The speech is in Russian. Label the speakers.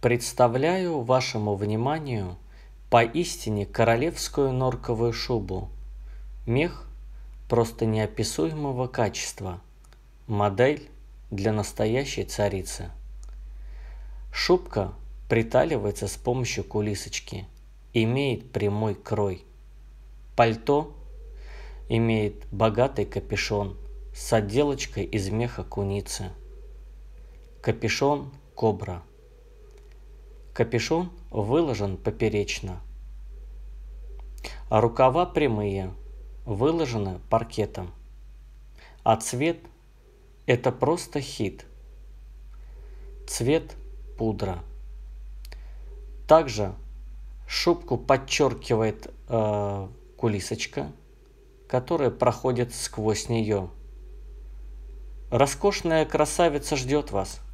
Speaker 1: Представляю вашему вниманию поистине королевскую норковую шубу. Мех просто неописуемого качества. Модель для настоящей царицы. Шубка приталивается с помощью кулисочки, имеет прямой крой. Пальто имеет богатый капюшон с отделочкой из меха куницы. Капюшон кобра – Капюшон выложен поперечно, а рукава прямые, выложены паркетом. А цвет – это просто хит. Цвет – пудра. Также шубку подчеркивает э, кулисочка, которая проходит сквозь нее. Роскошная красавица ждет вас –